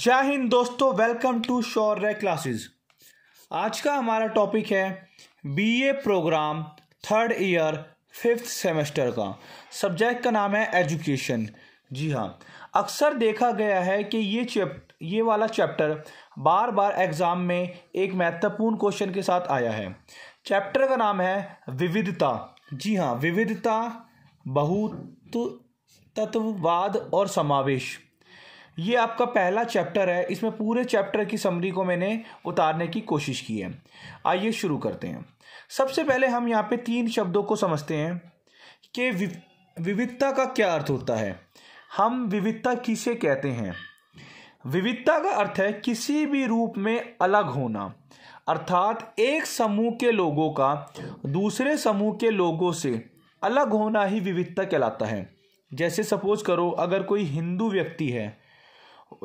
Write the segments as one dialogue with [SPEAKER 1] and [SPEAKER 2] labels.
[SPEAKER 1] जय हिंद दोस्तों welcome to Shaurya classes आज का हमारा टॉपिक है BA programme third year fifth semester का सब्जेक्ट का नाम है एजुकेशन जी हाँ अक्सर देखा गया है कि ये चैप्ट ये वाला चैप्टर बार बार एग्ज़ाम में एक महत्वपूर्ण क्वेश्चन के साथ आया है चैप्टर का नाम है विविधता जी हाँ विविधता बहुत तत्ववाद और समावेश ये आपका पहला चैप्टर है इसमें पूरे चैप्टर की समरी को मैंने उतारने की कोशिश की है आइए शुरू करते हैं सबसे पहले हम यहाँ पे तीन शब्दों को समझते हैं कि विविधता का क्या अर्थ होता है हम विविधता किसे कहते हैं विविधता का अर्थ है किसी भी रूप में अलग होना अर्थात एक समूह के लोगों का दूसरे समूह के लोगों से अलग होना ही विविधता कहलाता है जैसे सपोज करो अगर कोई हिंदू व्यक्ति है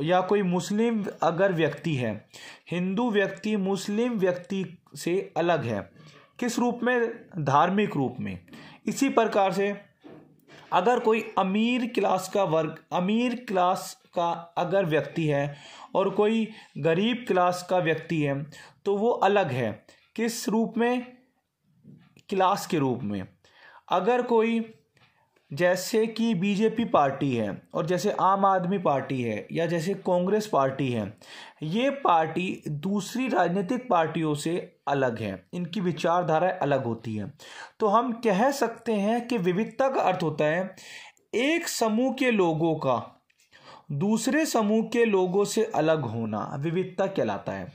[SPEAKER 1] या कोई मुस्लिम अगर व्यक्ति है हिंदू व्यक्ति मुस्लिम व्यक्ति से अलग है किस रूप में धार्मिक रूप में इसी प्रकार से अगर कोई अमीर क्लास का वर्ग अमीर क्लास का अगर व्यक्ति है और कोई गरीब क्लास का व्यक्ति है तो वो अलग है किस रूप में क्लास के रूप में अगर कोई जैसे कि बीजेपी पार्टी है और जैसे आम आदमी पार्टी है या जैसे कांग्रेस पार्टी है ये पार्टी दूसरी राजनीतिक पार्टियों से अलग है इनकी विचारधाराएं अलग होती है तो हम कह सकते हैं कि विविधता का अर्थ होता है एक समूह के लोगों का दूसरे समूह के लोगों से अलग होना विविधता कहलाता है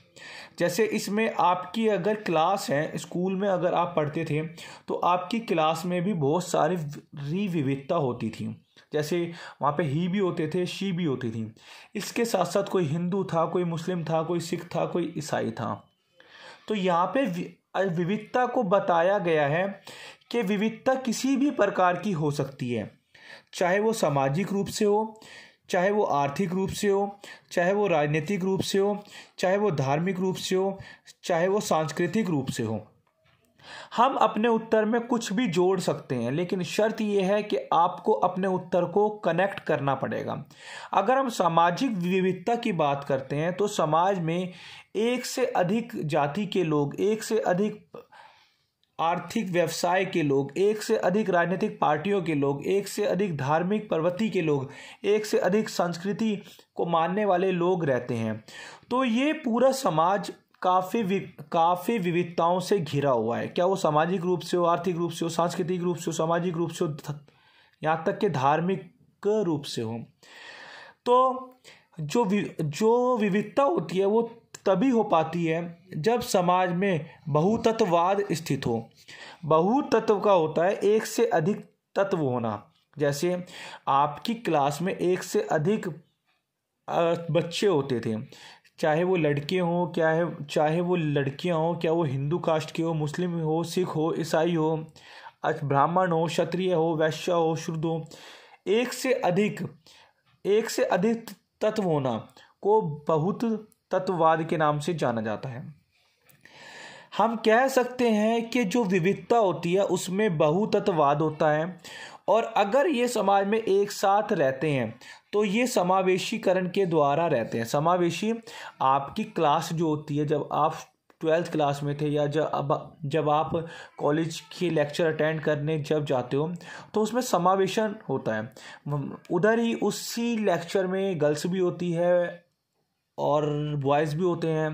[SPEAKER 1] जैसे इसमें आपकी अगर क्लास है स्कूल में अगर आप पढ़ते थे तो आपकी क्लास में भी बहुत सारी रिविविधता विविधता होती थी जैसे वहाँ पे ही भी होते थे शी भी होती थी इसके साथ साथ कोई हिंदू था कोई मुस्लिम था कोई सिख था कोई ईसाई था तो यहाँ पे विविधता को बताया गया है कि विविधता किसी भी प्रकार की हो सकती है चाहे वो सामाजिक रूप से हो चाहे वो आर्थिक रूप से हो चाहे वो राजनीतिक रूप से हो चाहे वो धार्मिक रूप से हो चाहे वो सांस्कृतिक रूप से हो हम अपने उत्तर में कुछ भी जोड़ सकते हैं लेकिन शर्त यह है कि आपको अपने उत्तर को कनेक्ट करना पड़ेगा अगर हम सामाजिक विविधता की बात करते हैं तो समाज में एक से अधिक जाति के लोग एक से अधिक आर्थिक व्यवसाय के लोग एक से अधिक राजनीतिक पार्टियों के लोग एक से अधिक धार्मिक प्रवृत्ति के लोग एक से अधिक संस्कृति को मानने वाले लोग रहते हैं तो ये पूरा समाज काफ़ी वि काफ़ी विविधताओं से घिरा हुआ है क्या वो सामाजिक रूप से हो आर्थिक रूप से हो सांस्कृतिक रूप से हो सामाजिक रूप से हो यहाँ तक के धार्मिक रूप से हो तो जो वि, जो विविधता होती है वो तभी हो पाती है जब समाज में बहुतत्ववाद स्थित हो बहुतत्व का होता है एक से अधिक तत्व होना जैसे आपकी क्लास में एक से अधिक बच्चे होते थे चाहे वो लड़के हों क्या है चाहे वो लड़कियां हों क्या वो हिंदू कास्ट के हो मुस्लिम हो सिख हो ईसाई हो ब्राह्मण हो क्षत्रिय हो वैश्य हो शुद्ध हो एक से अधिक एक से अधिक तत्व होना को बहुत तत्ववाद के नाम से जाना जाता है हम कह सकते हैं कि जो विविधता होती है उसमें बहुतत्ववाद होता है और अगर ये समाज में एक साथ रहते हैं तो ये समावेशीकरण के द्वारा रहते हैं समावेशी आपकी क्लास जो होती है जब आप ट्वेल्थ क्लास में थे या जब अब जब आप कॉलेज के लेक्चर अटेंड करने जब जाते हो तो उसमें समावेशन होता है उधर ही उसी लेक्चर में गर्ल्स भी होती है और बॉयज़ भी होते हैं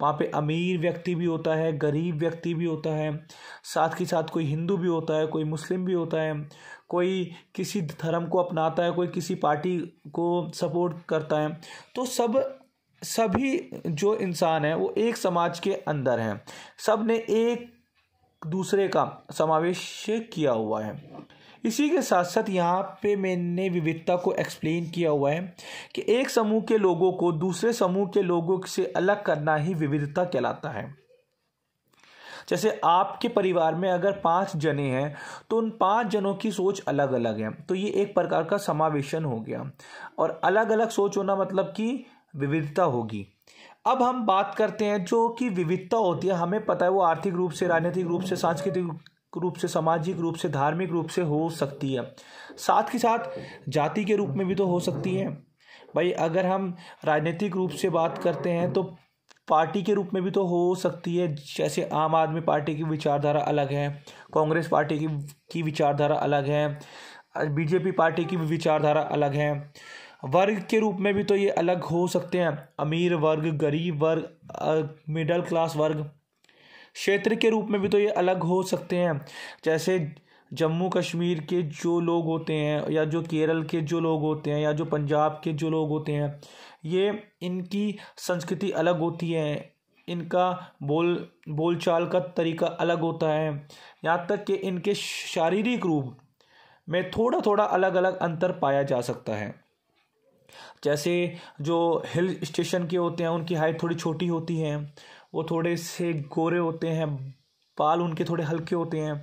[SPEAKER 1] वहाँ पे अमीर व्यक्ति भी होता है गरीब व्यक्ति भी होता है साथ के साथ कोई हिंदू भी होता है कोई मुस्लिम भी होता है कोई किसी धर्म को अपनाता है कोई किसी पार्टी को सपोर्ट करता है तो सब सभी जो इंसान है वो एक समाज के अंदर हैं सब ने एक दूसरे का समावेश किया हुआ है इसी के साथ साथ यहाँ पे मैंने विविधता को एक्सप्लेन किया हुआ है कि एक समूह के लोगों को दूसरे समूह के लोगों से अलग करना ही विविधता कहलाता है जैसे आपके परिवार में अगर पांच जने हैं तो उन पांच जनों की सोच अलग अलग है तो ये एक प्रकार का समावेशन हो गया और अलग अलग सोच होना मतलब कि विविधता होगी अब हम बात करते हैं जो कि विविधता होती है हमें पता है वो आर्थिक रूप से राजनीतिक रूप से सांस्कृतिक रूप से सामाजिक रूप से धार्मिक रूप से हो सकती है साथ ही साथ जाति के रूप में भी तो हो सकती है भाई अगर हम राजनीतिक रूप से बात करते हैं तो पार्टी के रूप में भी तो हो सकती है जैसे आम आदमी पार्टी की विचारधारा अलग है कांग्रेस पार्टी की की विचारधारा अलग है बीजेपी पार्टी की विचारधारा अलग है वर्ग के रूप में भी तो ये अलग हो सकते हैं अमीर वर्ग गरीब वर्ग मिडल क्लास वर्ग क्षेत्र के रूप में भी तो ये अलग हो सकते हैं जैसे जम्मू कश्मीर के जो लोग होते हैं या जो केरल के जो लोग होते हैं या जो पंजाब के जो लोग होते हैं ये इनकी संस्कृति अलग होती है इनका बोल बोलचाल का तरीका अलग होता है यहाँ तक कि इनके शारीरिक रूप में थोड़ा थोड़ा अलग अलग अंतर पाया जा सकता है जैसे जो हिल स्टेशन के होते हैं उनकी हाइट थोड़ी छोटी होती है वो थोड़े से गोरे होते हैं बाल उनके थोड़े हल्के होते हैं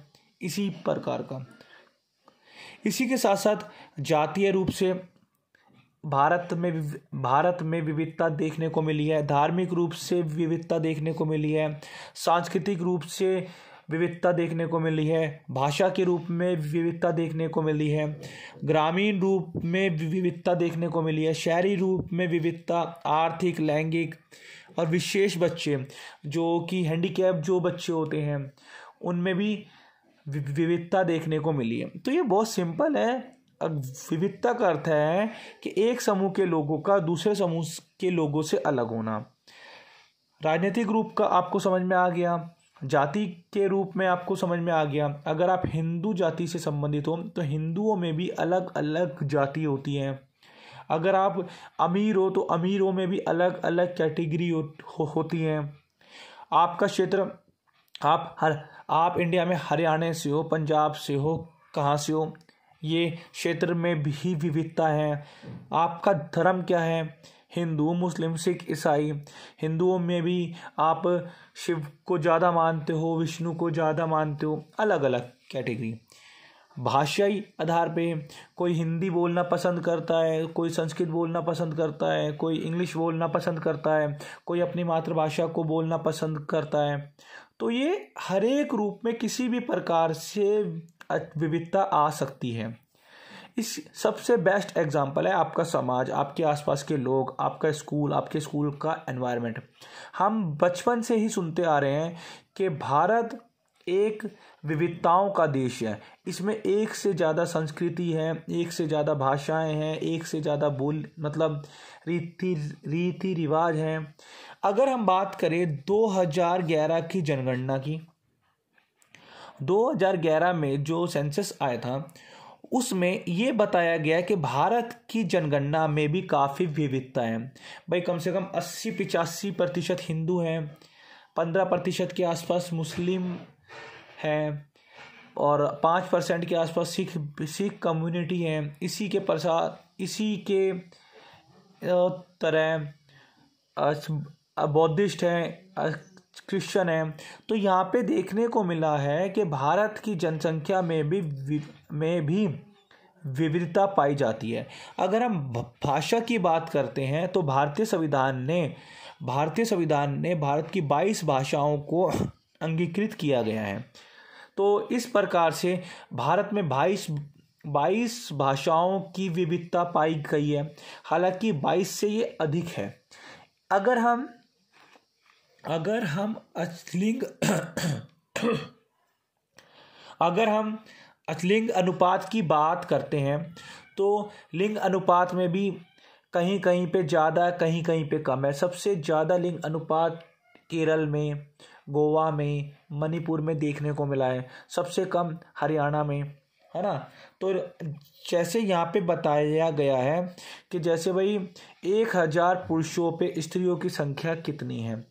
[SPEAKER 1] इसी प्रकार का इसी के साथ साथ जातीय रूप से भारत में भारत में विविधता देखने को मिली है धार्मिक रूप से विविधता देखने को मिली है सांस्कृतिक रूप से विविधता देखने को मिली है भाषा के रूप में विविधता देखने को मिली है ग्रामीण रूप में विविधता देखने को मिली है शहरी रूप में विविधता आर्थिक लैंगिक और विशेष बच्चे जो कि हैंडीकैप जो बच्चे होते हैं उनमें भी विविधता देखने को मिली है तो ये बहुत सिंपल है विविधता का अर्थ है कि एक समूह के लोगों का दूसरे समूह के लोगों से अलग होना राजनीतिक रूप का आपको समझ में आ गया जाति के रूप में आपको समझ में आ गया अगर आप हिंदू जाति से संबंधित हो तो हिंदुओं में भी अलग अलग जाति होती हैं अगर आप अमीर हो तो अमीरों में भी अलग अलग कैटेगरी हो, हो, होती हैं आपका क्षेत्र आप हर आप इंडिया में हरियाणा से हो पंजाब से हो कहाँ से हो ये क्षेत्र में भी विविधता है आपका धर्म क्या है हिंदू मुस्लिम सिख ईसाई हिंदुओं में भी आप शिव को ज़्यादा मानते हो विष्णु को ज़्यादा मानते हो अलग अलग कैटेगरी भाषाई आधार पे कोई हिंदी बोलना पसंद करता है कोई संस्कृत बोलना पसंद करता है कोई इंग्लिश बोलना पसंद करता है कोई अपनी मातृभाषा को बोलना पसंद करता है तो ये हर एक रूप में किसी भी प्रकार से विविधता आ सकती है इस सबसे बेस्ट एग्जाम्पल है आपका समाज आपके आसपास के लोग आपका स्कूल आपके स्कूल का एनवायरनमेंट हम बचपन से ही सुनते आ रहे हैं कि भारत एक विविधताओं का देश है इसमें एक से ज़्यादा संस्कृति है एक से ज़्यादा भाषाएं हैं एक से ज़्यादा बोल मतलब रीति रीति रिवाज हैं अगर हम बात करें 2011 की जनगणना की 2011 में जो सेंसस आया था उसमें ये बताया गया कि भारत की जनगणना में भी काफ़ी विविधता है भाई कम से कम अस्सी पिचासी प्रतिशत हिंदू हैं पंद्रह प्रतिशत के आसपास मुस्लिम है और पाँच परसेंट के आसपास सिख सिख कम्युनिटी है इसी के प्रसार इसी के तरह बौद्धिस्ट हैं क्रिश्चन हैं तो यहाँ पे देखने को मिला है कि भारत की जनसंख्या में भी में भी विविधता पाई जाती है अगर हम भाषा की बात करते हैं तो भारतीय संविधान ने भारतीय संविधान ने भारत की बाईस भाषाओं को अंगीकृत किया गया है तो इस प्रकार से भारत में बाईस बाईस भाषाओं की विविधता पाई गई है हालांकि बाईस से ये अधिक है अगर हम अगर हम अचलिंग अगर हम अचलिंग अनुपात की बात करते हैं तो लिंग अनुपात में भी कहीं कहीं पे ज़्यादा कहीं कहीं पे कम है सबसे ज़्यादा लिंग अनुपात केरल में गोवा में मणिपुर में देखने को मिला है सबसे कम हरियाणा में है ना तो जैसे यहाँ पे बताया गया है कि जैसे भाई एक हज़ार पुरुषों पे स्त्रियों की संख्या कितनी है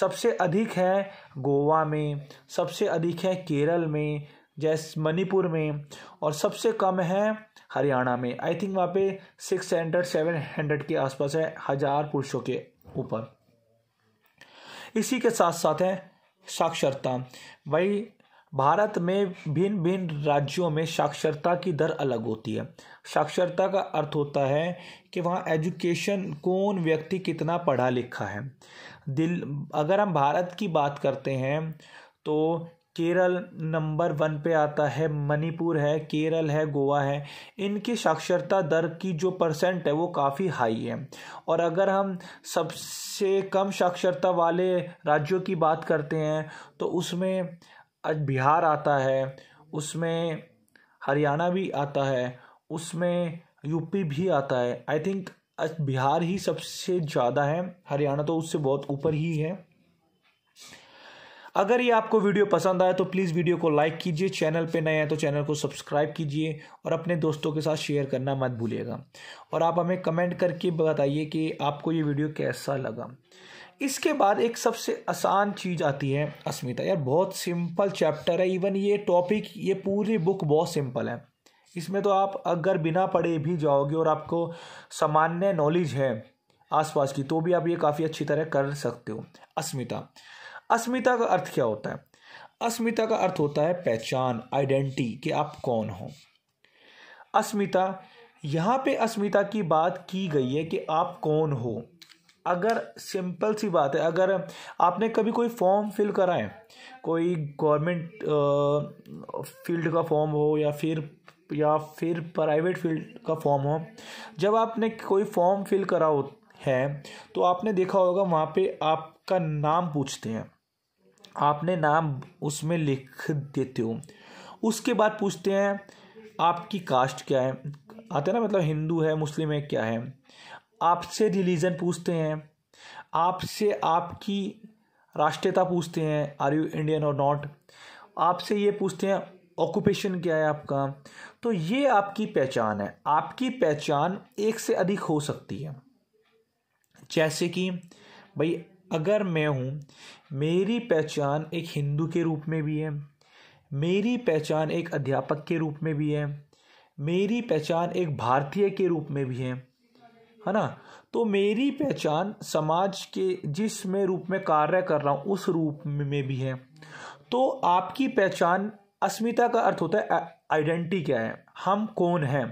[SPEAKER 1] सबसे अधिक है गोवा में सबसे अधिक है केरल में जैस मणिपुर में और सबसे कम है हरियाणा में आई थिंक वहाँ पे सिक्स हंड्रेड सेवन हंड्रेड के आसपास है हज़ार पुरुषों के ऊपर इसी के साथ साथ है साक्षरता वही भारत में भिन्न भिन्न राज्यों में साक्षरता की दर अलग होती है साक्षरता का अर्थ होता है कि वहाँ एजुकेशन कौन व्यक्ति कितना पढ़ा लिखा है दिल अगर हम भारत की बात करते हैं तो केरल नंबर वन पे आता है मणिपुर है केरल है गोवा है इनकी साक्षरता दर की जो परसेंट है वो काफ़ी हाई है और अगर हम सबसे कम साक्षरता वाले राज्यों की बात करते हैं तो उसमें बिहार आता है उसमें हरियाणा भी आता है उसमें यूपी भी आता है आई थिंक बिहार ही सबसे ज़्यादा है हरियाणा तो उससे बहुत ऊपर ही है अगर ये आपको वीडियो पसंद आए तो प्लीज़ वीडियो को लाइक कीजिए चैनल पे नए हैं तो चैनल को सब्सक्राइब कीजिए और अपने दोस्तों के साथ शेयर करना मत भूलिएगा और आप हमें कमेंट करके बताइए कि आपको ये वीडियो कैसा लगा इसके बाद एक सबसे आसान चीज़ आती है अस्मिता यार बहुत सिंपल चैप्टर है इवन ये टॉपिक ये पूरी बुक बहुत सिंपल है इसमें तो आप अगर बिना पढ़े भी जाओगे और आपको सामान्य नॉलेज है आसपास की तो भी आप ये काफ़ी अच्छी तरह कर सकते हो अस्मिता अस्मिता का अर्थ क्या होता है अस्मिता का अर्थ होता है पहचान आइडेंटिटी कि आप कौन हो अस्मिता यहाँ पे अस्मिता की बात की गई है कि आप कौन हो अगर सिंपल सी बात है अगर आपने कभी कोई फॉर्म फिल कराए कोई गवर्नमेंट फील्ड का फॉर्म हो या फिर या फिर प्राइवेट फील्ड का फॉर्म हो जब आपने कोई फॉर्म फिल करा हो है तो आपने देखा होगा वहाँ पे आपका नाम पूछते हैं आपने नाम उसमें लिख देते हो उसके बाद पूछते हैं आपकी कास्ट क्या है आते ना मतलब हिंदू है मुस्लिम है क्या है आपसे रिलीजन पूछते हैं आपसे आपकी राष्ट्रीयता पूछते हैं आर यू इंडियन और नॉट आपसे ये पूछते हैं ऑक्यूपेशन क्या है आपका तो ये आपकी पहचान है आपकी पहचान एक से अधिक हो सकती है जैसे कि भाई अगर मैं हूँ मेरी पहचान एक हिंदू के रूप में भी है मेरी पहचान एक अध्यापक के रूप में भी है मेरी पहचान एक भारतीय के रूप में भी है है ना तो मेरी पहचान समाज के जिस मैं रूप में कार्य कर रहा हूँ उस रूप में भी है तो आपकी पहचान अस्मिता का अर्थ होता है आइडेंटिटी क्या है हम कौन हैं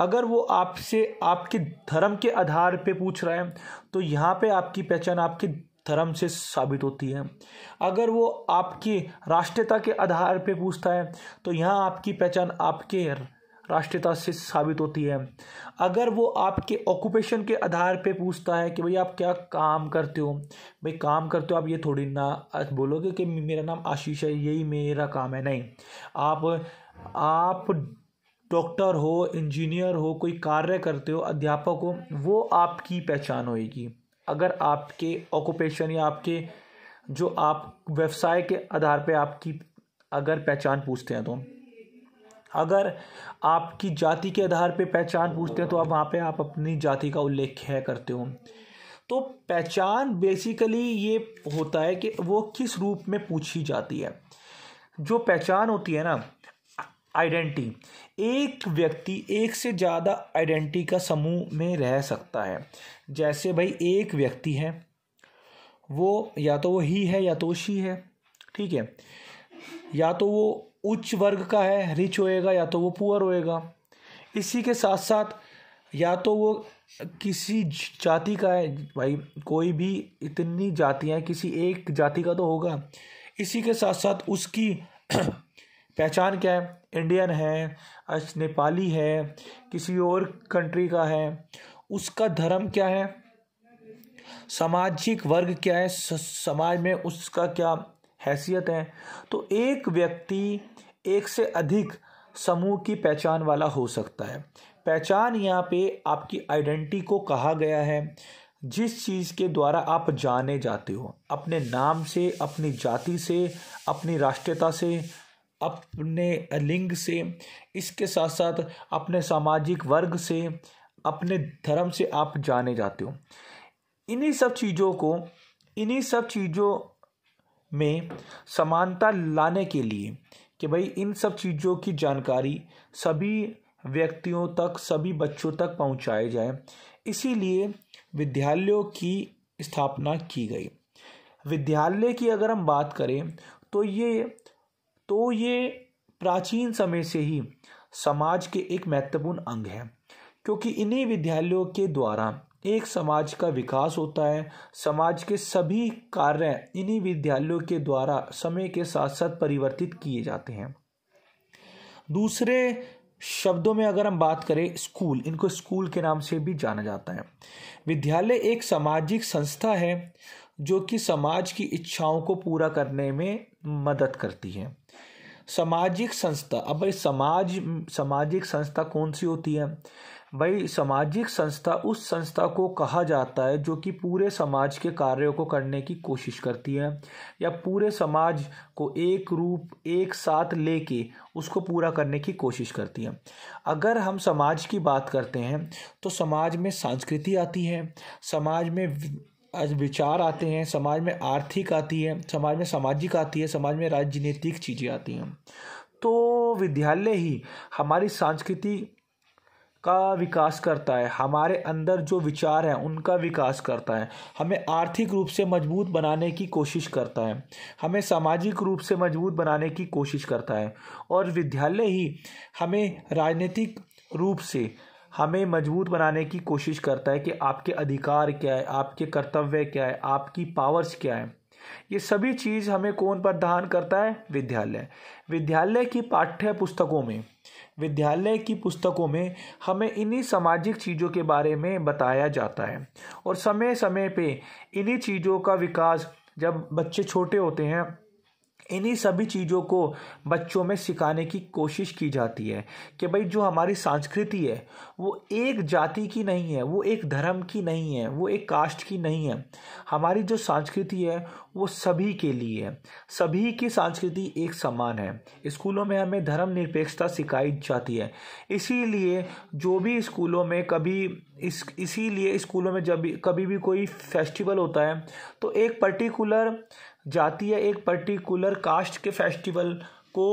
[SPEAKER 1] अगर वो आपसे आपके धर्म के आधार पे पूछ रहा है तो यहाँ पे आपकी पहचान आपके धर्म से साबित होती है अगर वो आपकी राष्ट्रीयता के आधार पर पूछता है तो यहाँ आपकी पहचान आपके राष्ट्रीयता से साबित होती है अगर वो आपके ऑक्यूपेशन के आधार पे पूछता है कि भाई आप क्या काम करते हो भाई काम करते हो आप ये थोड़ी ना बोलोगे कि मेरा नाम आशीष है यही मेरा काम है नहीं आप आप डॉक्टर हो इंजीनियर हो कोई कार्य करते हो अध्यापक हो वो आपकी पहचान होएगी अगर आपके ऑक्यूपेशन या आपके जो आप व्यवसाय के आधार पे आपकी अगर पहचान पूछते हैं तो अगर आपकी जाति के आधार पे पहचान पूछते हैं तो आप वहाँ पे आप अपनी जाति का उल्लेख है करते हो तो पहचान बेसिकली ये होता है कि वो किस रूप में पूछी जाती है जो पहचान होती है ना आइडेंटिटी एक व्यक्ति एक से ज़्यादा आइडेंटिटी का समूह में रह सकता है जैसे भाई एक व्यक्ति है वो या तो वो ही है या तो शी है ठीक है या तो वो उच्च वर्ग का है रिच होएगा या तो वो पुअर होएगा इसी के साथ साथ या तो वो किसी जाति का है भाई कोई भी इतनी जातियाँ किसी एक जाति का तो होगा इसी के साथ साथ उसकी पहचान क्या है इंडियन है नेपाली अच्छा, है किसी और कंट्री का है उसका धर्म क्या है सामाजिक वर्ग क्या है समाज में उसका क्या हैसियत है तो एक व्यक्ति एक से अधिक समूह की पहचान वाला हो सकता है पहचान यहाँ पे आपकी आइडेंटिटी को कहा गया है जिस चीज़ के द्वारा आप जाने जाते हो अपने नाम से अपनी जाति से अपनी राष्ट्रीयता से अपने लिंग से इसके साथ साथ अपने सामाजिक वर्ग से अपने धर्म से आप जाने जाते हो इन्हीं सब चीज़ों को इन्हीं सब चीज़ों में समानता लाने के लिए कि भाई इन सब चीज़ों की जानकारी सभी व्यक्तियों तक सभी बच्चों तक पहुँचाए जाए इसीलिए विद्यालयों की स्थापना की गई विद्यालय की अगर हम बात करें तो ये तो ये प्राचीन समय से ही समाज के एक महत्वपूर्ण अंग है क्योंकि इन्हीं विद्यालयों के द्वारा एक समाज का विकास होता है समाज के सभी कार्य इन्हीं विद्यालयों के द्वारा समय के साथ साथ परिवर्तित किए जाते हैं दूसरे शब्दों में अगर हम बात करें स्कूल इनको स्कूल के नाम से भी जाना जाता है विद्यालय एक सामाजिक संस्था है जो कि समाज की इच्छाओं को पूरा करने में मदद करती है सामाजिक संस्था अब भाई समाज सामाजिक संस्था कौन सी होती है भाई सामाजिक संस्था उस संस्था को कहा जाता है जो कि पूरे समाज के कार्यों को करने की कोशिश करती है या पूरे समाज को एक रूप एक साथ लेके उसको पूरा करने की कोशिश करती है अगर हम समाज की बात करते हैं तो समाज में संस्कृति आती है समाज में आज विचार आते हैं समाज में आर्थिक आती है समाज में सामाजिक आती है समाज में राजनीतिक चीज़ें आती हैं तो विद्यालय ही हमारी संस्कृति का विकास करता है हमारे अंदर जो विचार हैं उनका विकास करता है हमें आर्थिक रूप से मजबूत बनाने की कोशिश करता है हमें सामाजिक रूप से मजबूत बनाने की कोशिश करता है और विद्यालय ही हमें राजनीतिक रूप से हमें मजबूत बनाने की कोशिश करता है कि आपके अधिकार क्या है आपके कर्तव्य क्या है आपकी पावर्स क्या है ये सभी चीज़ हमें कौन प्रदान करता है विद्यालय विद्यालय की पाठ्य पुस्तकों में विद्यालय की पुस्तकों में हमें इन्हीं सामाजिक चीज़ों के बारे में बताया जाता है और समय समय पे इन्हीं चीज़ों का विकास जब बच्चे छोटे होते हैं इन्हीं सभी चीज़ों को बच्चों में सिखाने की कोशिश की जाती है कि भाई जो हमारी संस्कृति है वो एक जाति की नहीं है वो एक धर्म की नहीं है वो एक कास्ट की नहीं है हमारी जो संस्कृति है वो सभी के लिए है सभी की संस्कृति एक समान है स्कूलों में हमें धर्म निरपेक्षता सिखाई जाती है इसीलिए जो भी स्कूलों में कभी इस इसीलिए स्कूलों में जब कभी भी कोई फेस्टिवल होता है तो एक पर्टिकुलर जाती है एक पर्टिकुलर कास्ट के फेस्टिवल को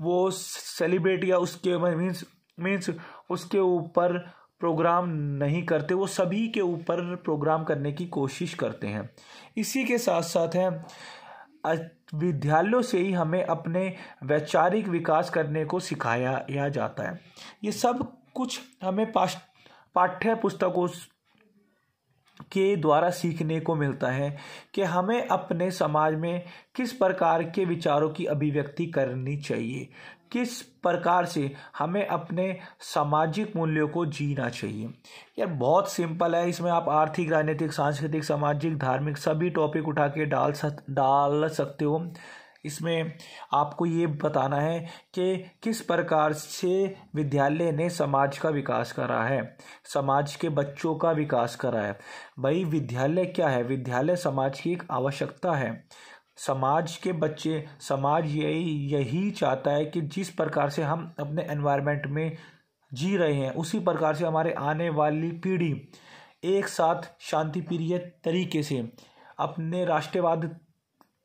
[SPEAKER 1] वो सेलिब्रेट या उसके मीन्स मीन्स उसके ऊपर प्रोग्राम नहीं करते वो सभी के ऊपर प्रोग्राम करने की कोशिश करते हैं इसी के साथ साथ है विद्यालयों से ही हमें अपने वैचारिक विकास करने को सिखाया या जाता है ये सब कुछ हमें पाठ्य पुस्तकों के द्वारा सीखने को मिलता है कि हमें अपने समाज में किस प्रकार के विचारों की अभिव्यक्ति करनी चाहिए किस प्रकार से हमें अपने सामाजिक मूल्यों को जीना चाहिए यार बहुत सिंपल है इसमें आप आर्थिक राजनीतिक सांस्कृतिक सामाजिक धार्मिक सभी टॉपिक उठा के डाल सक डाल सकते हो इसमें आपको ये बताना है कि किस प्रकार से विद्यालय ने समाज का विकास करा है समाज के बच्चों का विकास करा है भाई विद्यालय क्या है विद्यालय समाज की एक आवश्यकता है समाज के बच्चे समाज यही यही चाहता है कि जिस प्रकार से हम अपने एनवायरनमेंट में जी रहे हैं उसी प्रकार से हमारे आने वाली पीढ़ी एक साथ शांतिप्रिय तरीके से अपने राष्ट्रवाद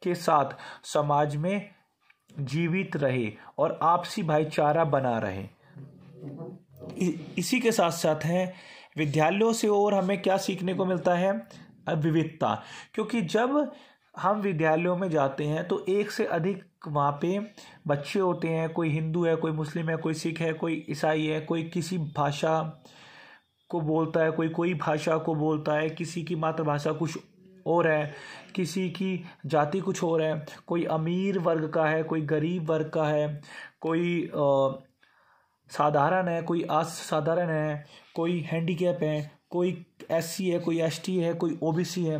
[SPEAKER 1] के साथ समाज में जीवित रहे और आपसी भाईचारा बना रहे इसी के साथ साथ हैं विद्यालयों से और हमें क्या सीखने को मिलता है विविधता क्योंकि जब हम विद्यालयों में जाते हैं तो एक से अधिक वहाँ पे बच्चे होते हैं कोई हिंदू है कोई मुस्लिम है कोई सिख है कोई ईसाई है कोई किसी भाषा को बोलता है कोई कोई भाषा को बोलता है किसी की मातृभाषा कुछ और है किसी की जाति कुछ और है कोई अमीर वर्ग का है कोई गरीब वर्ग का है कोई साधारण है कोई असाधारण है कोई हैंडीकैप है कोई एस है कोई एस है कोई ओ है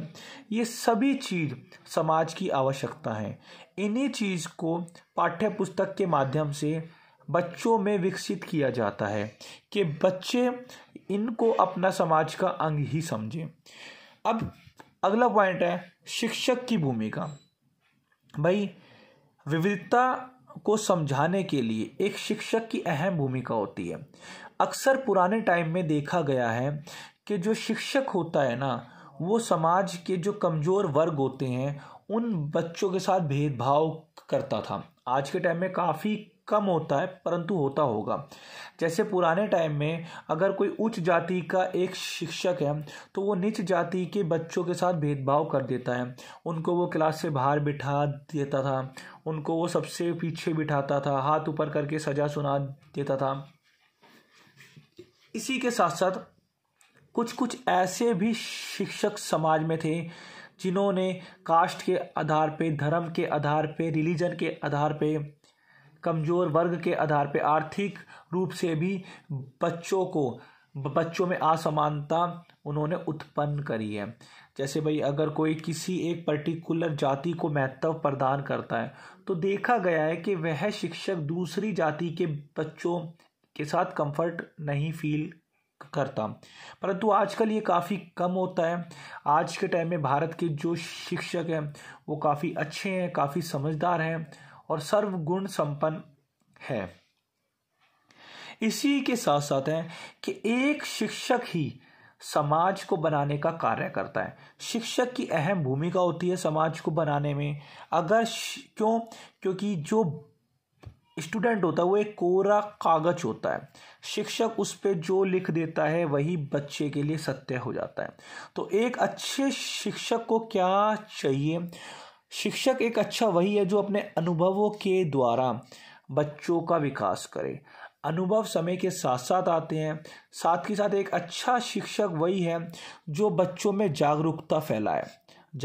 [SPEAKER 1] ये सभी चीज़ समाज की आवश्यकता है इन्हीं चीज़ को पाठ्य पुस्तक के माध्यम से बच्चों में विकसित किया जाता है कि बच्चे इनको अपना समाज का अंग ही समझें अब अगला पॉइंट है शिक्षक की भूमिका भाई विविधता को समझाने के लिए एक शिक्षक की अहम भूमिका होती है अक्सर पुराने टाइम में देखा गया है कि जो शिक्षक होता है ना वो समाज के जो कमज़ोर वर्ग होते हैं उन बच्चों के साथ भेदभाव करता था आज के टाइम में काफ़ी कम होता है परंतु होता होगा जैसे पुराने टाइम में अगर कोई उच्च जाति का एक शिक्षक है तो वो नीच जाति के बच्चों के साथ भेदभाव कर देता है उनको वो क्लास से बाहर बिठा देता था उनको वो सबसे पीछे बिठाता था हाथ ऊपर करके सजा सुना देता था इसी के साथ साथ कुछ कुछ ऐसे भी शिक्षक समाज में थे जिन्होंने कास्ट के आधार पे धर्म के आधार पे रिलीजन के आधार पे कमज़ोर वर्ग के आधार पर आर्थिक रूप से भी बच्चों को बच्चों में असमानता उन्होंने उत्पन्न करी है जैसे भाई अगर कोई किसी एक पर्टिकुलर जाति को महत्व प्रदान करता है तो देखा गया है कि वह शिक्षक दूसरी जाति के बच्चों के साथ कंफर्ट नहीं फील करता परंतु आजकल ये काफ़ी कम होता है आज के टाइम में भारत के जो शिक्षक हैं वो काफ़ी अच्छे हैं काफ़ी समझदार हैं और सर्वगुण संपन्न है इसी के साथ साथ है कि एक शिक्षक ही समाज को बनाने का कार्य करता है शिक्षक की अहम भूमिका होती है समाज को बनाने में अगर क्यों क्योंकि जो स्टूडेंट होता है वो एक कोरा कागज होता है शिक्षक उस पर जो लिख देता है वही बच्चे के लिए सत्य हो जाता है तो एक अच्छे शिक्षक को क्या चाहिए शिक्षक एक अच्छा वही है जो अपने अनुभवों के द्वारा बच्चों का विकास करे अनुभव समय के साथ साथ आते हैं साथ ही साथ एक अच्छा शिक्षक वही है जो बच्चों में जागरूकता फैलाए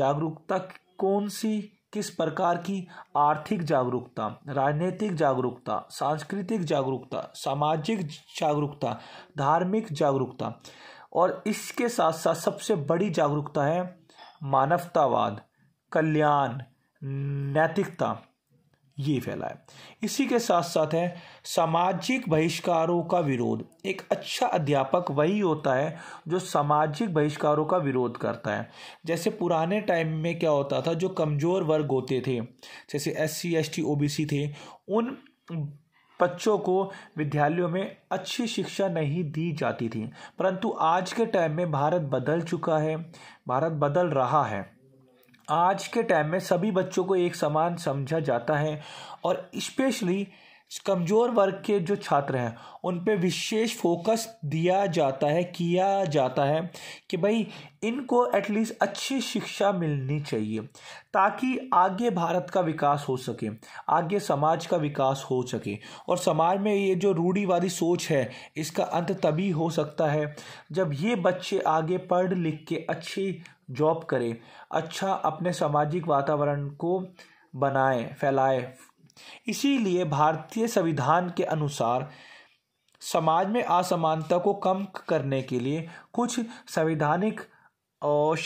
[SPEAKER 1] जागरूकता कौन सी किस प्रकार की आर्थिक जागरूकता राजनीतिक जागरूकता सांस्कृतिक जागरूकता सामाजिक जागरूकता धार्मिक जागरूकता और इसके साथ साथ सबसे बड़ी जागरूकता है मानवतावाद कल्याण नैतिकता ये फैला है इसी के साथ साथ है सामाजिक बहिष्कारों का विरोध एक अच्छा अध्यापक वही होता है जो सामाजिक बहिष्कारों का विरोध करता है जैसे पुराने टाइम में क्या होता था जो कमज़ोर वर्ग होते थे जैसे S C S T O B C थे उन बच्चों को विद्यालयों में अच्छी शिक्षा नहीं दी जाती थी परंतु आज के टाइम में भारत बदल चुका है भारत बदल रहा है आज के टाइम में सभी बच्चों को एक समान समझा जाता है और स्पेशली कमज़ोर वर्ग के जो छात्र हैं उन पे विशेष फोकस दिया जाता है किया जाता है कि भाई इनको एटलीस्ट अच्छी शिक्षा मिलनी चाहिए ताकि आगे भारत का विकास हो सके आगे समाज का विकास हो सके और समाज में ये जो रूढ़ीवादी सोच है इसका अंत तभी हो सकता है जब ये बच्चे आगे पढ़ लिख के अच्छी जॉब करें अच्छा अपने सामाजिक वातावरण को बनाए फैलाए इसीलिए भारतीय संविधान के अनुसार समाज में असमानता को कम करने के लिए कुछ संवैधानिक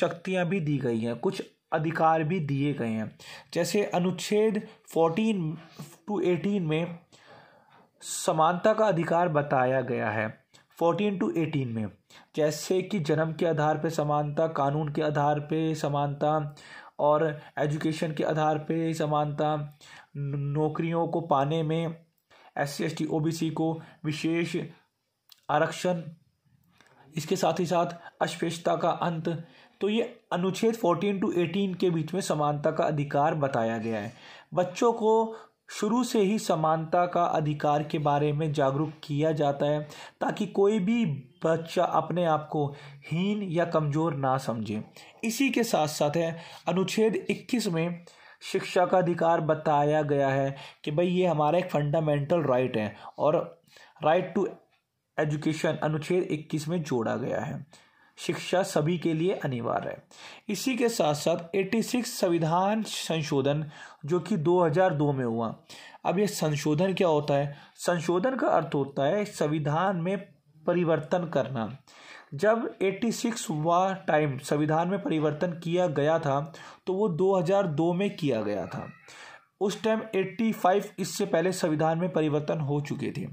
[SPEAKER 1] शक्तियां भी दी गई हैं कुछ अधिकार भी दिए गए हैं जैसे अनुच्छेद 14 टू 18 में समानता का अधिकार बताया गया है 14 टू 18 में जैसे कि जन्म के आधार पर समानता कानून के आधार पर समानता और एजुकेशन के आधार पर समानता नौकरियों को पाने में S C S T O B C को विशेष आरक्षण इसके साथ ही साथ अस्पृश्यता का अंत तो ये अनुच्छेद 14 टू 18 के बीच में समानता का अधिकार बताया गया है बच्चों को शुरू से ही समानता का अधिकार के बारे में जागरूक किया जाता है ताकि कोई भी बच्चा अपने आप को हीन या कमज़ोर ना समझे इसी के साथ साथ है अनुच्छेद 21 में शिक्षा का अधिकार बताया गया है कि भाई ये हमारा एक फंडामेंटल राइट है और राइट टू एजुकेशन अनुच्छेद 21 में जोड़ा गया है शिक्षा सभी के लिए अनिवार्य है इसी के साथ साथ 86 संविधान संशोधन जो कि 2002 में हुआ अब यह संशोधन क्या होता है संशोधन का अर्थ होता है संविधान में परिवर्तन करना जब 86 वा टाइम संविधान में परिवर्तन किया गया था तो वो 2002 में किया गया था उस टाइम 85 इससे पहले संविधान में परिवर्तन हो चुके थे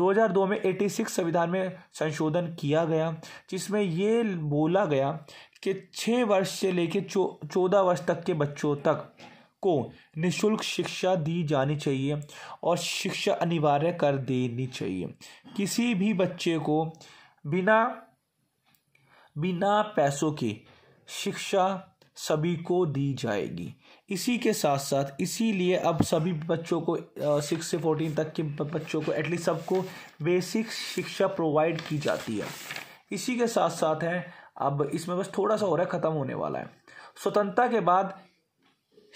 [SPEAKER 1] 2002 में 86 संविधान में संशोधन किया गया जिसमें ये बोला गया कि छः वर्ष से लेकर चौदह वर्ष तक के बच्चों तक को निशुल्क शिक्षा दी जानी चाहिए और शिक्षा अनिवार्य कर देनी चाहिए किसी भी बच्चे को बिना बिना पैसों के शिक्षा सभी को दी जाएगी इसी के साथ साथ इसीलिए अब सभी बच्चों को सिक्स से फोर्टीन तक के बच्चों को एटलीस्ट सबको बेसिक शिक्षा प्रोवाइड की जाती है इसी के साथ साथ है अब इसमें बस थोड़ा सा हो रहा है ख़त्म होने वाला है स्वतंत्रता के बाद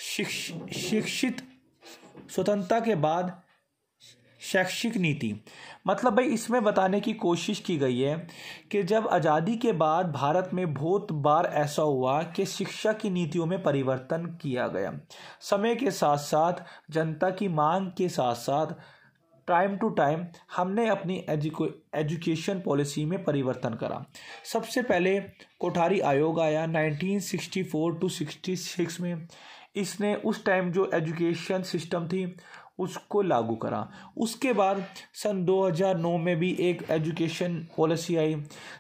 [SPEAKER 1] शिक्ष शिक्षित स्वतंत्रता के बाद शैक्षिक नीति मतलब भाई इसमें बताने की कोशिश की गई है कि जब आज़ादी के बाद भारत में बहुत बार ऐसा हुआ कि शिक्षा की नीतियों में परिवर्तन किया गया समय के साथ साथ जनता की मांग के साथ साथ टाइम टू टाइम हमने अपनी एजुकेशन पॉलिसी में परिवर्तन करा सबसे पहले कोठारी आयोग आया 1964 टू 66 में इसने उस टाइम जो एजुकेशन सिस्टम थी उसको लागू करा उसके बाद सन 2009 में भी एक एजुकेशन पॉलिसी आई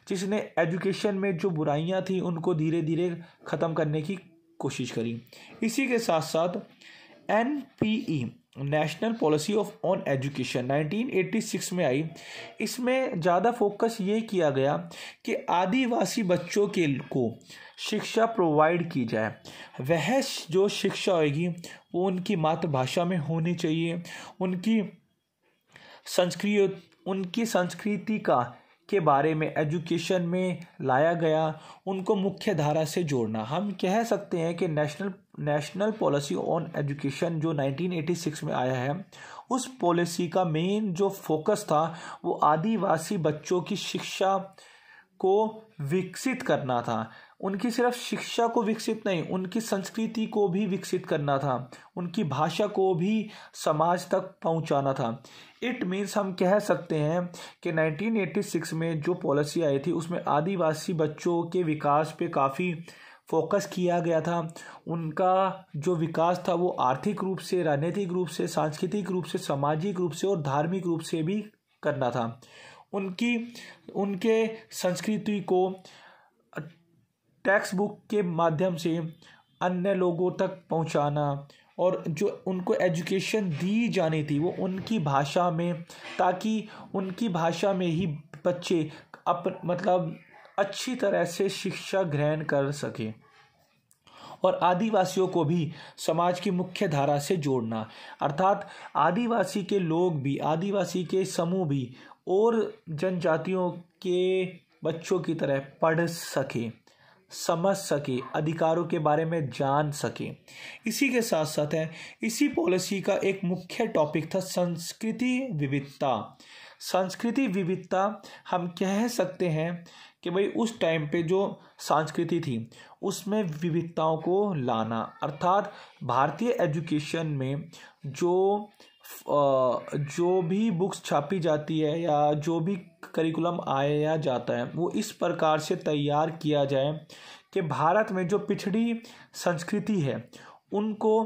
[SPEAKER 1] जिसने एजुकेशन में जो बुराइयां थी उनको धीरे धीरे ख़त्म करने की कोशिश करी इसी के साथ साथ N P E national policy of on education 1986 में आई इसमें ज़्यादा फोकस ये किया गया कि आदिवासी बच्चों के को शिक्षा प्रोवाइड की जाए वह जो शिक्षा होगी वो उनकी मातृभाषा में होनी चाहिए उनकी संस्कृत उनकी संस्कृति का के बारे में एजुकेशन में लाया गया उनको मुख्य धारा से जोड़ना हम कह सकते हैं कि national national policy on education जो 1986 में आया है उस पॉलिसी का मेन जो फोकस था वो आदिवासी बच्चों की शिक्षा को विकसित करना था उनकी सिर्फ शिक्षा को विकसित नहीं उनकी संस्कृति को भी विकसित करना था उनकी भाषा को भी समाज तक पहुंचाना था इट मीन्स हम कह सकते हैं कि 1986 में जो पॉलिसी आई थी उसमें आदिवासी बच्चों के विकास पे काफ़ी फोकस किया गया था उनका जो विकास था वो आर्थिक रूप से राजनीतिक रूप से सांस्कृतिक रूप से सामाजिक रूप से और धार्मिक रूप से भी करना था उनकी उनके संस्कृति को टेक्स्ट बुक के माध्यम से अन्य लोगों तक पहुंचाना और जो उनको एजुकेशन दी जानी थी वो उनकी भाषा में ताकि उनकी भाषा में ही बच्चे अप मतलब अच्छी तरह से शिक्षा ग्रहण कर सके और आदिवासियों को भी समाज की मुख्य धारा से जोड़ना अर्थात आदिवासी के लोग भी आदिवासी के समूह भी और जनजातियों के बच्चों की तरह पढ़ सके समझ सके अधिकारों के बारे में जान सके इसी के साथ साथ है इसी पॉलिसी का एक मुख्य टॉपिक था संस्कृति विविधता संस्कृति विविधता हम कह सकते हैं कि भाई उस टाइम पे जो संस्कृति थी उसमें विविधताओं को लाना अर्थात भारतीय एजुकेशन में जो जो भी बुक्स छापी जाती है या जो भी करिकुलम आया जाता है वो इस प्रकार से तैयार किया जाए कि भारत में जो पिछड़ी संस्कृति है उनको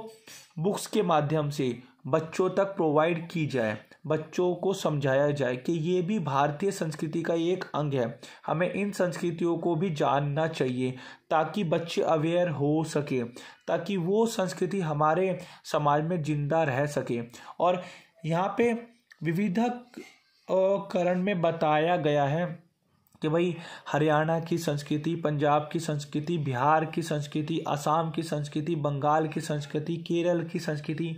[SPEAKER 1] बुक्स के माध्यम से बच्चों तक प्रोवाइड की जाए बच्चों को समझाया जाए कि ये भी भारतीय संस्कृति का एक अंग है हमें इन संस्कृतियों को भी जानना चाहिए ताकि बच्चे अवेयर हो सके ताकि वो संस्कृति हमारे समाज में जिंदा रह सके और यहाँ पे विविधकरण में बताया गया है कि भाई हरियाणा की संस्कृति पंजाब की संस्कृति बिहार की संस्कृति असम की संस्कृति बंगाल की संस्कृति केरल की संस्कृति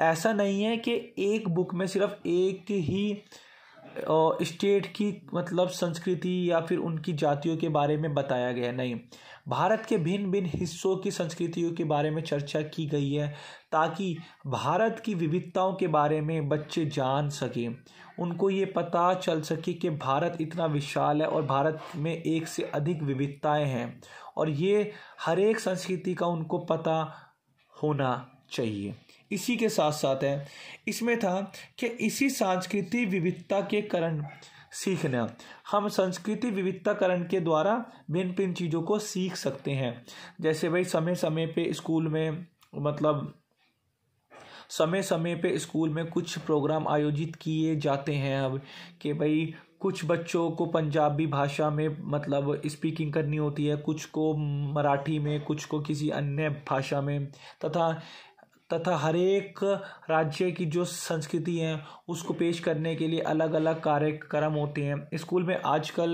[SPEAKER 1] ऐसा नहीं है कि एक बुक में सिर्फ एक ही स्टेट की मतलब संस्कृति या फिर उनकी जातियों के बारे में बताया गया नहीं भारत के भिन्न भिन्न हिस्सों की संस्कृतियों के बारे में चर्चा की गई है ताकि भारत की विविधताओं के बारे में बच्चे जान सकें उनको ये पता चल सके कि भारत इतना विशाल है और भारत में एक से अधिक विविधताएं हैं और ये हर एक संस्कृति का उनको पता होना चाहिए इसी के साथ साथ है इसमें था कि इसी सांस्कृतिक विविधता के कारण सीखना हम संस्कृति विविधताकरण के द्वारा भिन्न भिन्न चीज़ों को सीख सकते हैं जैसे भाई समय समय पे स्कूल में मतलब समय समय पे स्कूल में कुछ प्रोग्राम आयोजित किए जाते हैं अब कि भाई कुछ बच्चों को पंजाबी भाषा में मतलब स्पीकिंग करनी होती है कुछ को मराठी में कुछ को किसी अन्य भाषा में तथा तथा हर एक राज्य की जो संस्कृति है उसको पेश करने के लिए अलग अलग कार्यक्रम होते हैं स्कूल में आजकल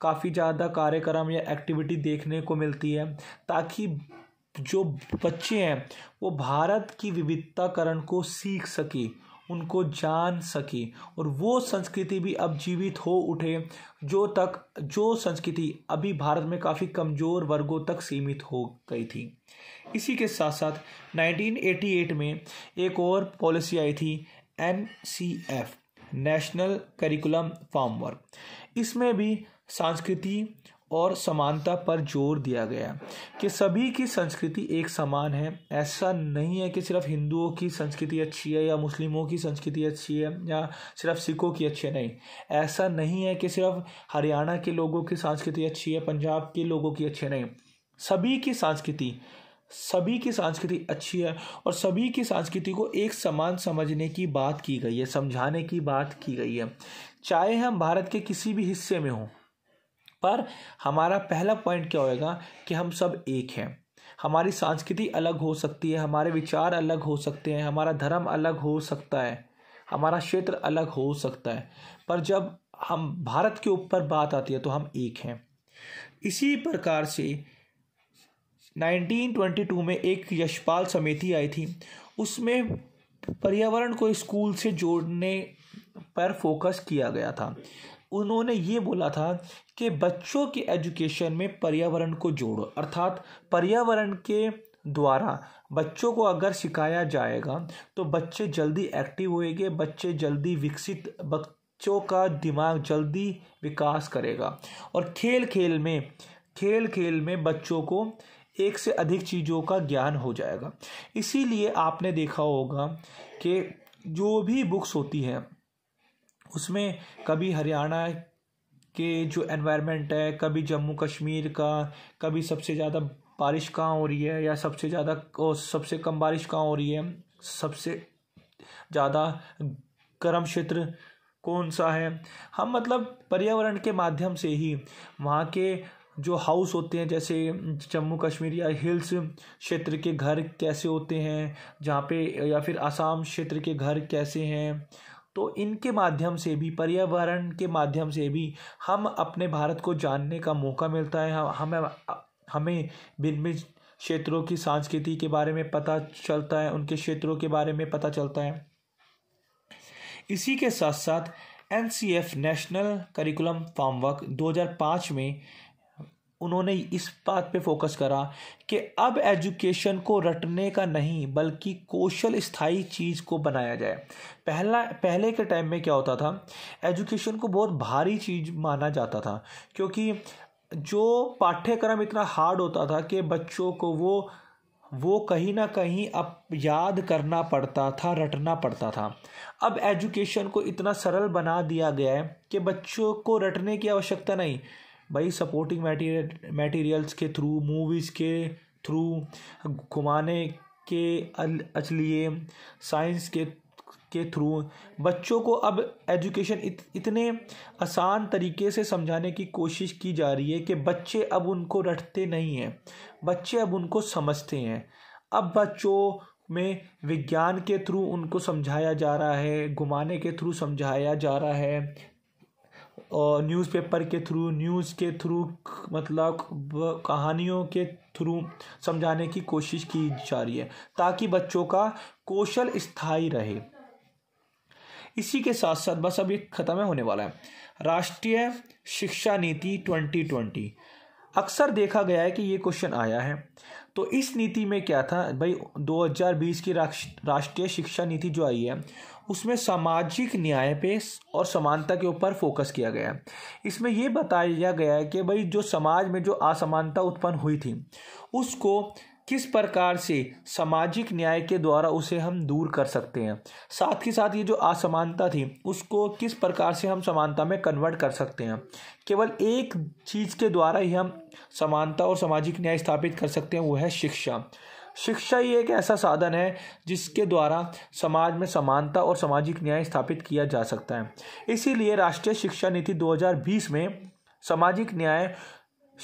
[SPEAKER 1] काफ़ी ज़्यादा कार्यक्रम या एक्टिविटी देखने को मिलती है ताकि जो बच्चे हैं वो भारत की विविधताकरण को सीख सके उनको जान सके और वो संस्कृति भी अब जीवित हो उठे जो तक जो संस्कृति अभी भारत में काफ़ी कमज़ोर वर्गों तक सीमित हो गई थी इसी के साथ साथ 1988 में एक और पॉलिसी आई थी N national curriculum framework इसमें भी संस्कृति और समानता पर जोर दिया गया कि सभी की संस्कृति एक समान है ऐसा नहीं है कि सिर्फ हिंदुओं की संस्कृति अच्छी है या मुस्लिमों की संस्कृति अच्छी है या सिर्फ सिखों की अच्छी है नहीं ऐसा नहीं है कि सिर्फ हरियाणा के लोगों की संस्कृति अच्छी है पंजाब के लोगों की अच्छी नहीं सभी की संस्कृति सभी की संस्कृति अच्छी है और सभी की संस्कृति को एक समान समझने की बात की गई है समझाने की बात की गई है चाहे हम भारत के किसी भी हिस्से में हों पर हमारा पहला पॉइंट क्या होएगा कि हम सब एक हैं हमारी संस्कृति अलग हो सकती है हमारे विचार अलग हो सकते हैं हमारा धर्म अलग हो सकता है हमारा क्षेत्र अलग हो सकता है पर जब हम भारत के ऊपर बात आती है तो हम एक हैं इसी प्रकार से 1922 में एक यशपाल समिति आई थी उसमें पर्यावरण को स्कूल से जोड़ने पर फोकस किया गया था उन्होंने ये बोला था कि बच्चों की एजुकेशन में पर्यावरण को जोड़ो अर्थात पर्यावरण के द्वारा बच्चों को अगर सिखाया जाएगा तो बच्चे जल्दी एक्टिव होएंगे बच्चे जल्दी विकसित बच्चों का दिमाग जल्दी विकास करेगा और खेल खेल में खेल खेल में बच्चों को एक से अधिक चीज़ों का ज्ञान हो जाएगा इसीलिए आपने देखा होगा कि जो भी बुक्स होती हैं उसमें कभी हरियाणा के जो एनवायरनमेंट है कभी जम्मू कश्मीर का कभी सबसे ज़्यादा बारिश कहाँ हो रही है या सबसे ज़्यादा सबसे कम बारिश कहाँ हो रही है सबसे ज़्यादा गर्म क्षेत्र कौन सा है हम मतलब पर्यावरण के माध्यम से ही वहाँ के जो हाउस होते हैं जैसे जम्मू कश्मीर या हिल्स क्षेत्र के घर कैसे होते हैं जहाँ पे या फिर आसाम क्षेत्र के घर कैसे हैं तो इनके माध्यम से भी पर्यावरण के माध्यम से भी हम अपने भारत को जानने का मौका मिलता है हमें हमें भिन्न क्षेत्रों की संस्कृति के बारे में पता चलता है उनके क्षेत्रों के बारे में पता चलता है इसी के साथ साथ N C F national curriculum हजार 2005 में उन्होंने इस बात पे फोकस करा कि अब एजुकेशन को रटने का नहीं बल्कि कौशल स्थाई चीज़ को बनाया जाए पहला पहले के टाइम में क्या होता था एजुकेशन को बहुत भारी चीज़ माना जाता था क्योंकि जो पाठ्यक्रम इतना हार्ड होता था कि बच्चों को वो वो कहीं ना कहीं अब याद करना पड़ता था रटना पड़ता था अब एजुकेशन को इतना सरल बना दिया गया है कि बच्चों को रटने की आवश्यकता नहीं भाई सपोर्टिंग मटेरियल मटेरियल्स के थ्रू मूवीज़ के थ्रू घुमाने के अचलिए साइंस के के थ्रू बच्चों को अब एजुकेशन इत, इतने आसान तरीके से समझाने की कोशिश की जा रही है कि बच्चे अब उनको रटते नहीं हैं बच्चे अब उनको समझते हैं अब बच्चों में विज्ञान के थ्रू उनको समझाया जा रहा है घुमाने के थ्रू समझाया जा रहा है और न्यूज़पेपर के थ्रू न्यूज़ के थ्रू मतलब कहानियों के थ्रू समझाने की कोशिश की जा रही है ताकि बच्चों का कौशल स्थायी रहे इसी के साथ साथ बस अब ये ख़त्म होने वाला है राष्ट्रीय शिक्षा नीति 2020 अक्सर देखा गया है कि ये क्वेश्चन आया है तो इस नीति में क्या था भाई 2020 की राष्ट्रीय शिक्षा नीति जो आई है उसमें सामाजिक न्याय पे और समानता के ऊपर फोकस किया गया है इसमें ये बताया गया है कि भाई जो समाज में जो असमानता उत्पन्न हुई थी उसको किस प्रकार से सामाजिक न्याय के द्वारा उसे हम दूर कर सकते हैं साथ ही साथ ये जो असमानता थी उसको किस प्रकार से हम समानता में कन्वर्ट कर सकते हैं केवल एक चीज़ के द्वारा ही हम समानता और सामाजिक न्याय स्थापित कर सकते हैं वो है शिक्षा शिक्षा ही एक ऐसा साधन है जिसके द्वारा समाज में समानता और सामाजिक न्याय स्थापित किया जा सकता है इसीलिए राष्ट्रीय शिक्षा नीति 2020 में सामाजिक न्याय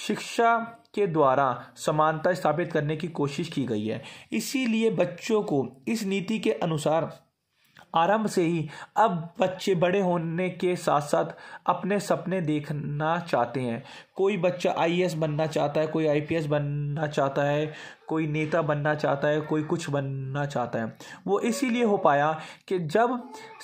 [SPEAKER 1] शिक्षा के द्वारा समानता स्थापित करने की कोशिश की गई है इसीलिए बच्चों को इस नीति के अनुसार आरंभ से ही अब बच्चे बड़े होने के साथ साथ अपने सपने देखना चाहते हैं कोई बच्चा आई बनना चाहता है कोई आई बनना चाहता है कोई नेता बनना चाहता है कोई कुछ बनना चाहता है वो इसीलिए हो पाया कि जब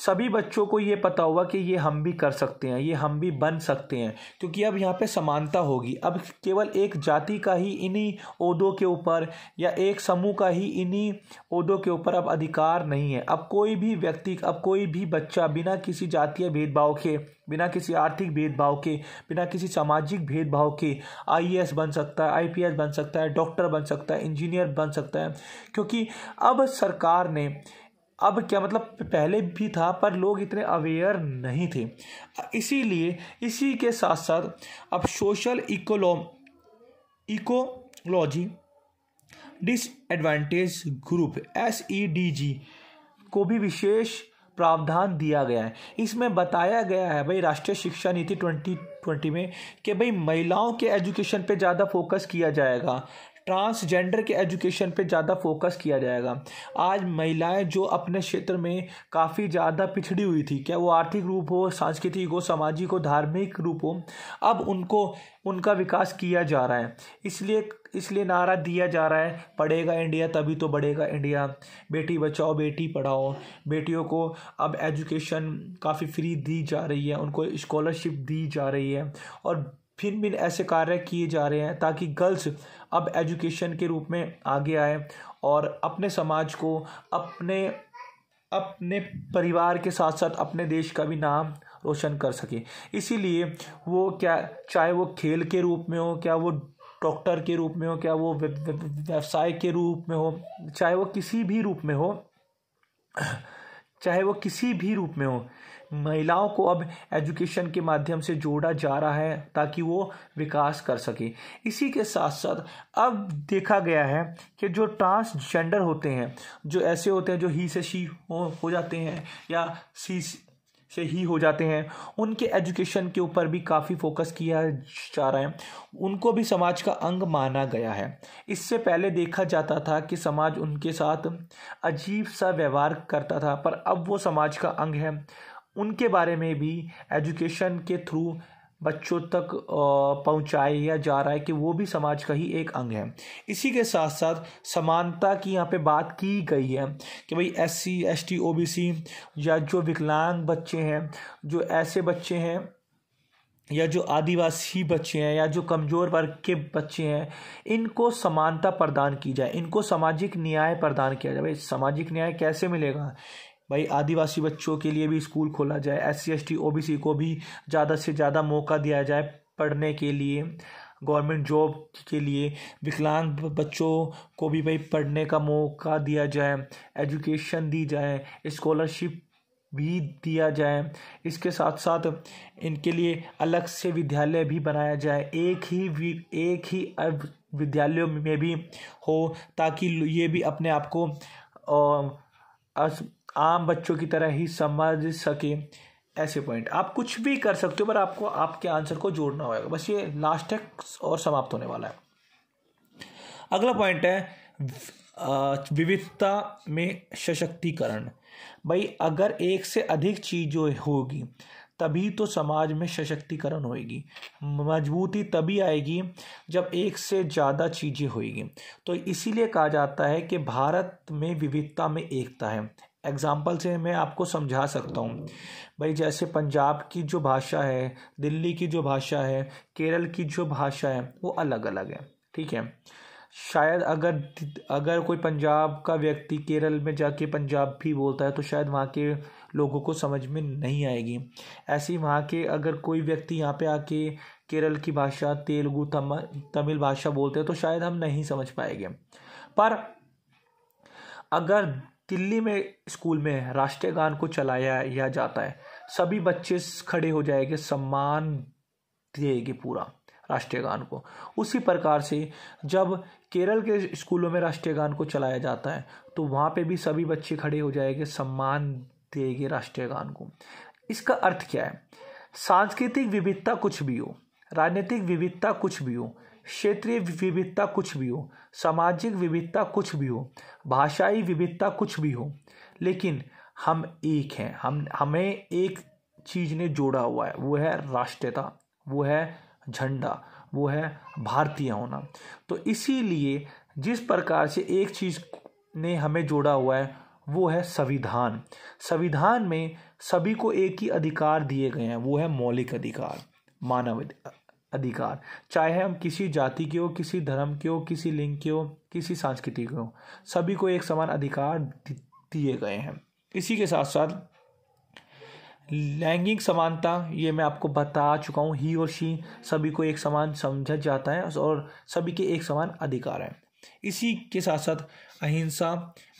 [SPEAKER 1] सभी बच्चों को ये पता हुआ कि ये हम भी कर सकते हैं ये हम भी बन सकते हैं क्योंकि अब यहाँ पे समानता होगी अब केवल एक जाति का ही इन्हीं उदों के ऊपर या एक समूह का ही इन्हीं उदों के ऊपर अब अधिकार नहीं है अब कोई भी व्यक्ति अब कोई भी बच्चा बिना किसी जातीय भेदभाव के बिना किसी आर्थिक भेदभाव के बिना किसी सामाजिक भेदभाव के आई बन सकता है आई बन सकता है डॉक्टर बन सकता है इंजीनियर बन सकता है क्योंकि अब सरकार ने अब क्या मतलब पहले भी था पर लोग इतने अवेयर नहीं थे इसीलिए इसी के साथ साथ अब सोशल इकोलो ecology disadvantage group S E D G को भी विशेष प्रावधान दिया गया है इसमें बताया गया है भाई राष्ट्रीय शिक्षा नीति ट्वेंटी ट्वेंटी में कि भाई महिलाओं के एजुकेशन पे ज़्यादा फोकस किया जाएगा ट्रांसजेंडर के एजुकेशन पे ज़्यादा फोकस किया जाएगा आज महिलाएं जो अपने क्षेत्र में काफ़ी ज़्यादा पिछड़ी हुई थी क्या वो आर्थिक रूप हो सांस्कृतिक हो सामाजिक हो धार्मिक रूप हो अब उनको उनका विकास किया जा रहा है इसलिए इसलिए नारा दिया जा रहा है पढ़ेगा इंडिया तभी तो बढ़ेगा इंडिया बेटी बचाओ बेटी पढ़ाओ बेटियों को अब एजुकेशन काफ़ी फ्री दी जा रही है उनको स्कॉलरशिप दी जा रही है और फिर भी ऐसे कार्य किए जा रहे हैं ताकि गर्ल्स अब एजुकेशन के रूप में आगे आए और अपने समाज को अपने अपने परिवार के साथ साथ अपने देश का भी नाम रोशन कर सके इसीलिए वो क्या चाहे वो खेल के रूप में हो क्या वो डॉक्टर के रूप में हो क्या वो व्यवसाय के रूप में हो चाहे वो किसी भी रूप में हो चाहे वो किसी भी रूप में हो महिलाओं को अब एजुकेशन के माध्यम से जोड़ा जा रहा है ताकि वो विकास कर सके इसी के साथ साथ अब देखा गया है कि जो ट्रांसजेंडर होते हैं जो ऐसे होते हैं जो ही से शी हो, हो जाते हैं या सी से ही हो जाते हैं उनके एजुकेशन के ऊपर भी काफ़ी फोकस किया जा रहा है उनको भी समाज का अंग माना गया है इससे पहले देखा जाता था कि समाज उनके साथ अजीब सा व्यवहार करता था पर अब वो समाज का अंग है उनके बारे में भी एजुकेशन के थ्रू बच्चों तक पहुंचाया जा रहा है कि वो भी समाज का ही एक अंग है इसी के साथ साथ समानता की यहाँ पे बात की गई है कि भाई S C S T O B C या जो विकलांग बच्चे हैं जो ऐसे बच्चे हैं या जो आदिवासी बच्चे हैं या जो कमज़ोर वर्ग के बच्चे हैं इनको समानता प्रदान की जाए इनको सामाजिक न्याय प्रदान किया जाए भाई सामाजिक न्याय कैसे मिलेगा भाई आदिवासी बच्चों के लिए भी स्कूल खोला जाए S C S T O B C को भी ज़्यादा से ज़्यादा मौका दिया जाए पढ़ने के लिए गवर्नमेंट जॉब के लिए विकलांग बच्चों को भी भाई पढ़ने का मौका दिया जाए एजुकेशन दी जाए स्कॉलरशिप भी दिया जाए इसके साथ साथ इनके लिए अलग से विद्यालय भी बनाया जाए एक ही एक ही विद्यालयों में भी हो ताकि ये भी अपने आप को आम बच्चों की तरह ही समझ सके ऐसे पॉइंट आप कुछ भी कर सकते हो पर आपको आपके आंसर को जोड़ना होगा बस ये लास्ट है और समाप्त होने वाला है अगला पॉइंट है विविधता में सशक्तिकरण भाई अगर एक से अधिक चीज होगी तभी तो समाज में सशक्तिकरण होएगी मजबूती तभी आएगी जब एक से ज़्यादा चीज़ें होएगी तो इसीलिए कहा जाता है कि भारत में विविधता में एकता है एग्ज़ाम्पल से मैं आपको समझा सकता हूँ भाई जैसे पंजाब की जो भाषा है दिल्ली की जो भाषा है केरल की जो भाषा है वो अलग अलग है ठीक है शायद अगर अगर कोई पंजाब का व्यक्ति केरल में जाके पंजाब भी बोलता है तो शायद वहाँ के लोगों को समझ में नहीं आएगी ऐसे ही वहाँ के अगर कोई व्यक्ति यहाँ पे आके केरल की भाषा तेलुगु तम, तमिल भाषा बोलते हैं तो शायद हम नहीं समझ पाएंगे पर अगर दिल्ली में स्कूल में राष्ट्रीय गान को चलाया या जाता है सभी बच्चे खड़े हो जाएंगे सम्मान देगी पूरा राष्ट्रीय गान को उसी प्रकार से जब केरल के स्कूलों में राष्ट्रीय गान को चलाया जाता है तो वहाँ पे भी सभी बच्चे खड़े हो जाएंगे सम्मान देंगे राष्ट्रीय गान को इसका अर्थ क्या है सांस्कृतिक विविधता कुछ भी हो राजनीतिक विविधता कुछ भी हो क्षेत्रीय विविधता कुछ भी हो सामाजिक विविधता कुछ भी हो भाषाई विविधता कुछ भी हो लेकिन हम एक हैं हम हमें एक चीज़ ने जोड़ा हुआ है वो है राष्ट्रीयता वो है झंडा वो है भारतीय होना तो इसीलिए जिस प्रकार से एक चीज़ ने हमें जोड़ा हुआ है वो है संविधान संविधान में सभी को एक ही अधिकार दिए गए हैं वो है मौलिक अधिकार मानव अधिकार चाहे हम किसी जाति के हो किसी धर्म के हो किसी लिंग के हो किसी संस्कृति के हो सभी को एक समान अधिकार दिए गए हैं इसी के साथ साथ लैंगिक समानता ये मैं आपको बता चुका हूँ ही और शी सभी को एक समान समझा जाता है और सभी के एक समान अधिकार हैं इसी के साथ साथ अहिंसा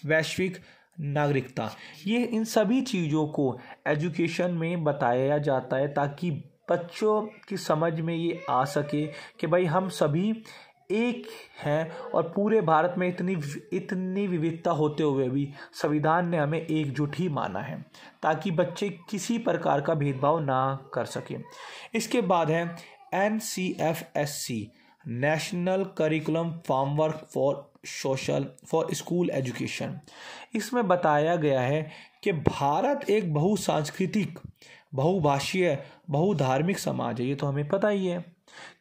[SPEAKER 1] वैश्विक नागरिकता ये इन सभी चीज़ों को एजुकेशन में बताया जाता है ताकि बच्चों की समझ में ये आ सके कि भाई हम सभी एक हैं और पूरे भारत में इतनी इतनी विविधता होते हुए भी संविधान ने हमें एकजुट ही माना है ताकि बच्चे किसी प्रकार का भेदभाव ना कर सकें इसके बाद है N C F S C national curriculum framework for social for school education इसमें बताया गया है कि भारत एक बहुसांस्कृतिक बहुभाषीय बहुधार्मिक समाज है ये तो हमें पता ही है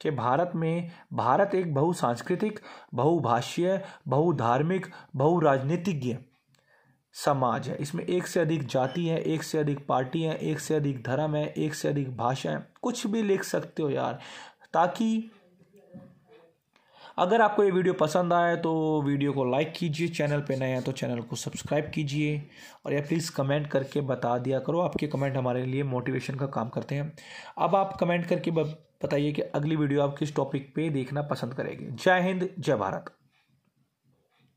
[SPEAKER 1] कि भारत में भारत एक बहुसांस्कृतिक बहुभाषीय बहुधार्मिक बहुराजनीतिज्ञ समाज है इसमें एक से अधिक जाति है एक से अधिक पार्टी है एक से अधिक धर्म है एक से अधिक भाषा है कुछ भी लिख सकते हो यार ताकि अगर आपको ये वीडियो पसंद आए तो वीडियो को लाइक कीजिए चैनल पे नए हैं तो चैनल को सब्सक्राइब कीजिए और या प्लीज़ कमेंट करके बता दिया करो आपके कमेंट हमारे लिए मोटिवेशन का काम करते हैं अब आप कमेंट करके बताइए कि अगली वीडियो आप किस टॉपिक पे देखना पसंद करेंगे जय हिंद जय भारत